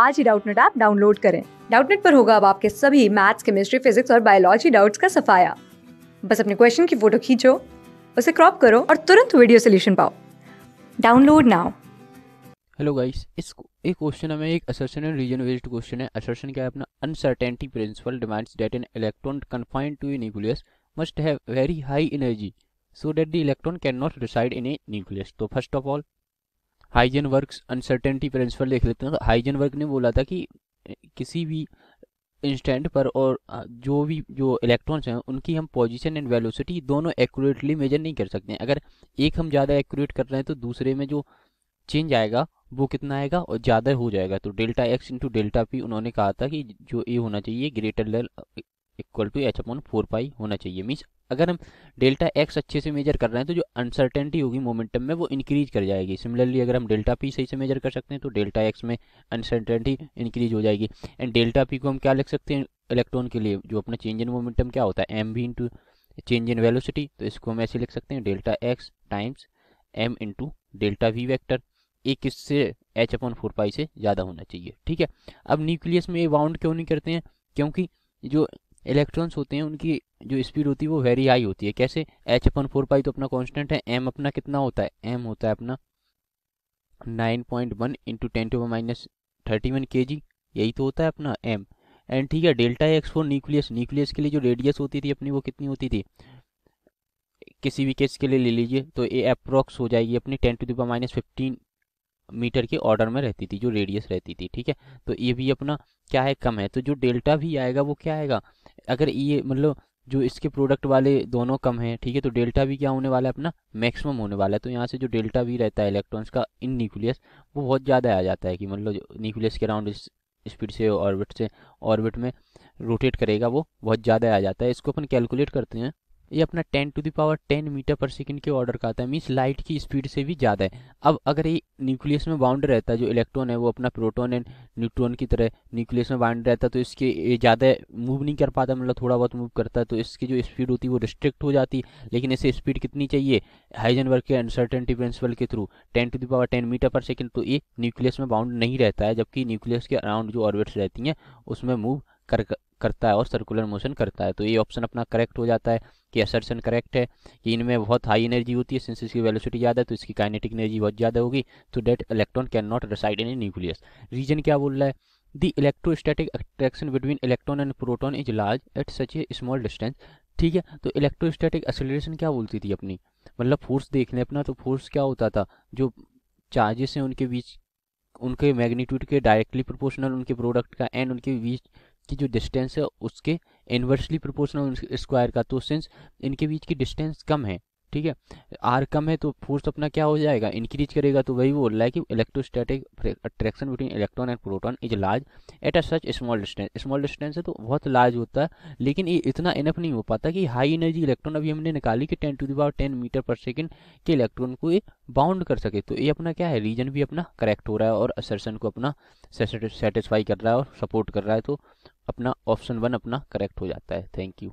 आज ही Doubtnut app download करें डाउटनेट पर होगा अब आपके सभी मैथ्स केमिस्ट्री फिजिक्स और बायोलॉजी डाउट्स का सफाया बस अपने क्वेश्चन की फोटो खींचो उसे क्रॉप करो और तुरंत वीडियो सोल्यूशन पाओ डाउनलोड नाउ हेलो गाइस इस एक क्वेश्चन हमें एक assertion and reason based question है असर्शन क्या है अपना uncertainty principle demands that an electron confined to a nucleus must have very high energy so that the electron can not reside in a nucleus तो first of all Heisenberg uncertainty principle देख लेते हैं तो Huygens work ने बोला था कि किसी भी इंस्टेंट पर और जो भी जो इलेक्ट्रॉन्स हैं उनकी हम पोजीशन एंड वेलोसिटी दोनों एक्यूरेटली मेजर नहीं कर सकते अगर एक हम ज़्यादा एक्यूरेट कर रहे हैं तो दूसरे में जो चेंज आएगा वो कितना आएगा और ज़्यादा हो जाएगा तो delta X into delta P उन्होंने कहा था कि जो ए होना चाहिए ग्रेटर लेल equal to H upon four pi होना चाहिए मीन्स अगर हम डेल्टा एक्स अच्छे से मेजर कर रहे हैं तो जो अनसर्टेनिटी होगी मोमेंटम में वो इंक्रीज कर जाएगी सिमिलरली अगर हम डेल्टा पी सही से मेजर कर सकते हैं तो डेल्टा एक्स में अनसर्टेनिटी इंक्रीज हो जाएगी एंड डेल्टा पी को हम क्या लिख सकते हैं इलेक्ट्रॉन के लिए जो अपना चेंज इन मोमेंटम क्या होता है M V into change in velocity तो इसको हम ऐसे लिख सकते हैं delta X times M into delta V vector एक इससे एच अपॉन फोर पाई से ज़्यादा होना चाहिए ठीक है अब न्यूक्लियस में ये बाउंड क्यों नहीं करते हैं क्योंकि जो इलेक्ट्रॉन्स होते हैं उनकी जो स्पीड होती है वो वेरी हाई होती है कैसे एच अपन फोर पाई तो अपना कांस्टेंट है एम अपना कितना होता है एम होता है अपना 9.1 point one into ten to minus thirty one यही तो होता है अपना एम एंड ठीक है delta X for nucleus nucleus के लिए जो रेडियस होती थी अपनी वो कितनी होती थी किसी भी केस के लिए ले लीजिए तो ये अप्रोक्स हो जाएगी अपनी ten to the power minus fifteen metre के ऑर्डर में रहती थी जो रेडियस रहती थी ठीक है तो ये भी अपना क्या है कम है तो जो डेल्टा भी आएगा वो क्या आएगा अगर ये मतलब जो इसके प्रोडक्ट वाले दोनों कम हैं ठीक है तो डेल्टा भी क्या होने वाला है अपना मैक्सिमम होने वाला है तो यहाँ से जो डेल्टा भी रहता है इलेक्ट्रॉन्स का इन न्यूक्लियस वो बहुत ज़्यादा आ जाता है कि मतलब न्यूक्लियस के अराउंड स्पीड से ऑर्बिट से ऑर्बिट में रोटेट करेगा वो बहुत ज़्यादा आ जाता है इसको अपन कैलकुलेट करते हैं ये अपना 10 to the power 10 metre per second के ऑर्डर का आता है मीन्स लाइट की स्पीड से भी ज़्यादा है अब अगर ये न्यूक्लियस में बाउंड रहता है जो इलेक्ट्रॉन है वो अपना प्रोटॉन एंड न्यूट्रॉन की तरह न्यूक्लियस में बाउंड रहता है तो इसके ज़्यादा मूव नहीं कर पाता मतलब थोड़ा बहुत मूव करता है तो इसकी जो स्पीड होती है वो रिस्ट्रिक्ट हो जाती लेकिन इसे स्पीड कितनी चाहिए हाइजनबर्ग के अनसर्टेनिटी प्रिंसिपल के through ten to the power ten metre per second तो ये न्यूक्लियस में बाउंड नहीं रहता है जबकि न्यूक्लियस के अराउंड जो ऑर्बिट्स रहती हैं उसमें मूव कर करता है और सर्कुलर मोशन करता है तो ये ऑप्शन अपना करेक्ट हो जाता है कि असर्सन करेक्ट है कि इनमें बहुत हाई एनर्जी होती है सिंस इसकी वेलोसिटी ज़्यादा है तो इसकी काइनेटिक एनर्जी बहुत ज़्यादा होगी तो that electron can not reside in nucleus reason क्या बोल रहा है the electrostatic attraction between electron and proton is large at such a small distance ठीक है तो इलेक्ट्रोस्टैटिक एक्सेलरेशन क्या बोलती थी अपनी मतलब फोर्स देखने अपना तो फोर्स क्या होता था जो चार्जेस हैं उनके बीच उनके मैग्नीट्यूड के डायरेक्टली प्रोपोर्शनल उनके प्रोडक्ट का एंड उनके बीच की जो डिस्टेंस है उसके इन्वर्सली प्रोपोर्शनल स्क्वायर का तो सिंस इनके बीच की डिस्टेंस कम है ठीक है आर कम है तो फोर्स तो अपना क्या हो जाएगा इंक्रीज करेगा तो वही बोल रहा है कि electrostatic attraction between electron and proton is large at a such small distance small distance है तो बहुत लार्ज होता है लेकिन ये इतना इनफ नहीं हो पाता कि हाई एनर्जी इलेक्ट्रॉन अभी हमने निकाली कि ten to the power ten metre per second के इलेक्ट्रॉन को ये बाउंड कर सके तो ये अपना क्या है रीजन भी अपना करेक्ट हो रहा है और असरसन को अपना सेटिस्फाई कर रहा है और सपोर्ट कर रहा है तो अपना ऑप्शन वन अपना करेक्ट हो जाता है थैंक यू